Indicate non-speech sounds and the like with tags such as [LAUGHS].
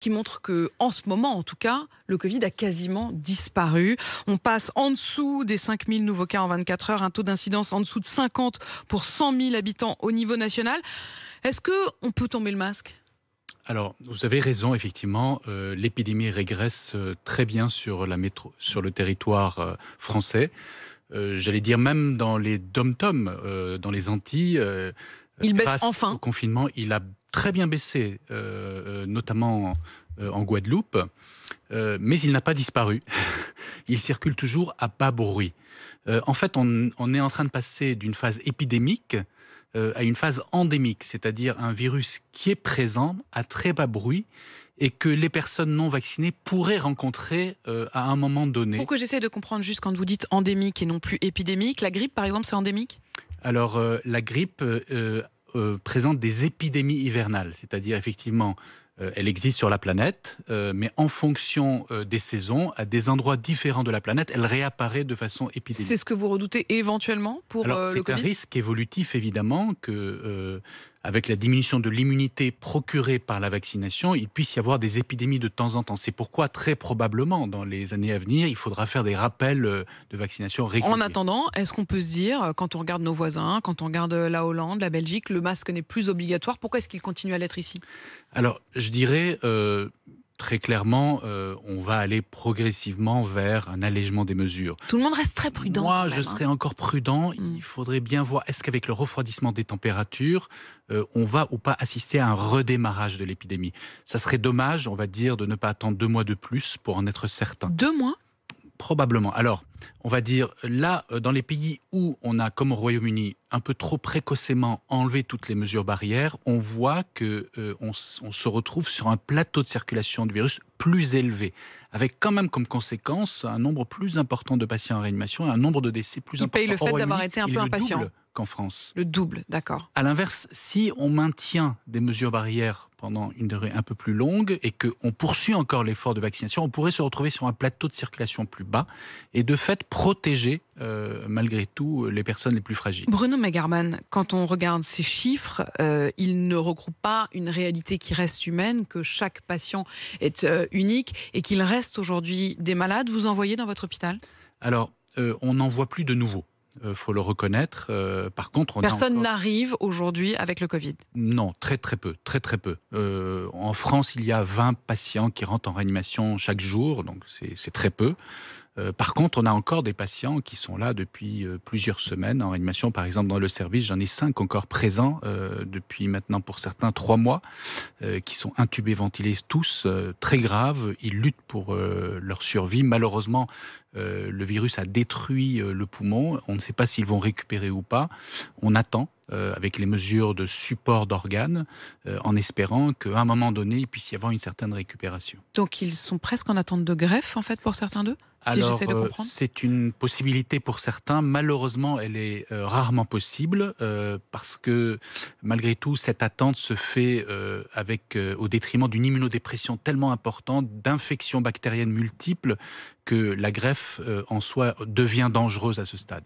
qui montre que, en ce moment en tout cas, le Covid a quasiment disparu. On passe en dessous des 5000 nouveaux cas en 24 heures, un taux d'incidence en dessous de 50 pour 100 000 habitants au niveau national. Est-ce que on peut tomber le masque alors, vous avez raison, effectivement, euh, l'épidémie régresse euh, très bien sur, la métro, sur le territoire euh, français. J'allais dire même dans les dom-toms, dans les Antilles. il baisse enfin. Au confinement, il a très bien baissé, euh, euh, notamment euh, en, Guadeloupe, mais il n'a pas disparu. [LAUGHS] il circule toujours à bas bruit. en fait, on, est en train de passer d'une phase épidémique à une phase endémique, c'est-à-dire un virus qui est présent à très bas bruit et que les personnes non vaccinées pourraient rencontrer à un moment donné. Pourquoi j'essaie de comprendre juste quand vous dites endémique et non plus épidémique, la grippe par exemple c'est endémique alors, la grippe présente des épidémies hivernales, c'est-à-dire effectivement euh, elle existe sur la planète, euh, mais en fonction euh, des saisons, à des endroits différents de la planète, elle réapparaît de façon épidémique. C'est ce que vous redoutez éventuellement pour le Covid C'est un risque évolutif, évidemment, que avec la diminution de l'immunité procurée par la vaccination, il puisse y avoir des épidémies de temps en temps. C'est pourquoi, très probablement, dans les années à venir, il faudra faire des rappels euh, de vaccination réguliers. En attendant, est-ce qu'on peut se dire, euh, quand on regarde nos voisins, quand on regarde euh, la Hollande, la Belgique, le masque n'est plus obligatoire Pourquoi est-ce qu'il continue à l'être ici Alors, je dirais très clairement, euh, on va aller progressivement vers un allègement des mesures. Tout le monde reste très prudent. Moi, je hein. serais encore prudent. Mm. Il faudrait bien voir, est-ce qu'avec le refroidissement des températures, euh, on va ou pas assister à un redémarrage de l'épidémie Ça serait dommage, on va dire, de ne pas attendre deux mois de plus pour en être certain. Deux mois Probablement. Alors, on va dire, là, euh, dans les pays où on a, comme au Royaume-Uni, un peu trop précocement enlevé toutes les mesures barrières, on voit que euh, on, se retrouve sur un plateau de circulation du virus plus élevé, avec quand même comme conséquence un nombre plus important de patients en réanimation et un nombre de décès plus Il important. Ils paye le fait d'avoir été un peu impatient en France. Le double, d'accord. À l'inverse, si on maintient des mesures barrières pendant une durée un peu plus longue et que qu'on poursuit encore l'effort de vaccination, on pourrait se retrouver sur un plateau de circulation plus bas et de fait protéger euh, malgré tout les personnes les plus fragiles. Bruno Magarman, quand on regarde ces chiffres, euh, ils ne regroupent pas une réalité qui reste humaine, que chaque patient est euh, unique et qu'il reste aujourd'hui des malades. Vous en dans votre hôpital Alors, on n'en voit plus de nouveaux il euh, faut le reconnaître. Euh, par contre, personne n'arrive aujourd'hui avec le Covid. Non, très très peu, très très peu. Euh, en France, il y a 20 patients qui rentrent en réanimation chaque jour, donc c'est très peu. Euh, par contre, on a encore des patients qui sont là depuis euh, plusieurs semaines en réanimation. Par exemple, dans le service, j'en ai cinq encore présents euh, depuis maintenant pour certains trois mois, qui sont intubés, ventilés, tous très graves. Ils luttent pour leur survie. Malheureusement, le virus a détruit le poumon. On ne sait pas s'ils vont récupérer ou pas. On attend euh, avec les mesures de support d'organes, euh, en espérant qu'à un moment donné, il puisse y avoir une certaine récupération. Donc ils sont presque en attente de greffe, en fait, pour certains d'eux euh, c'est une possibilité pour certains. Malheureusement, elle est rarement possible parce que malgré tout, cette attente se fait avec, au détriment d'une immunodépression tellement importante, d'infections bactériennes multiples, que la greffe en soi devient dangereuse à ce stade.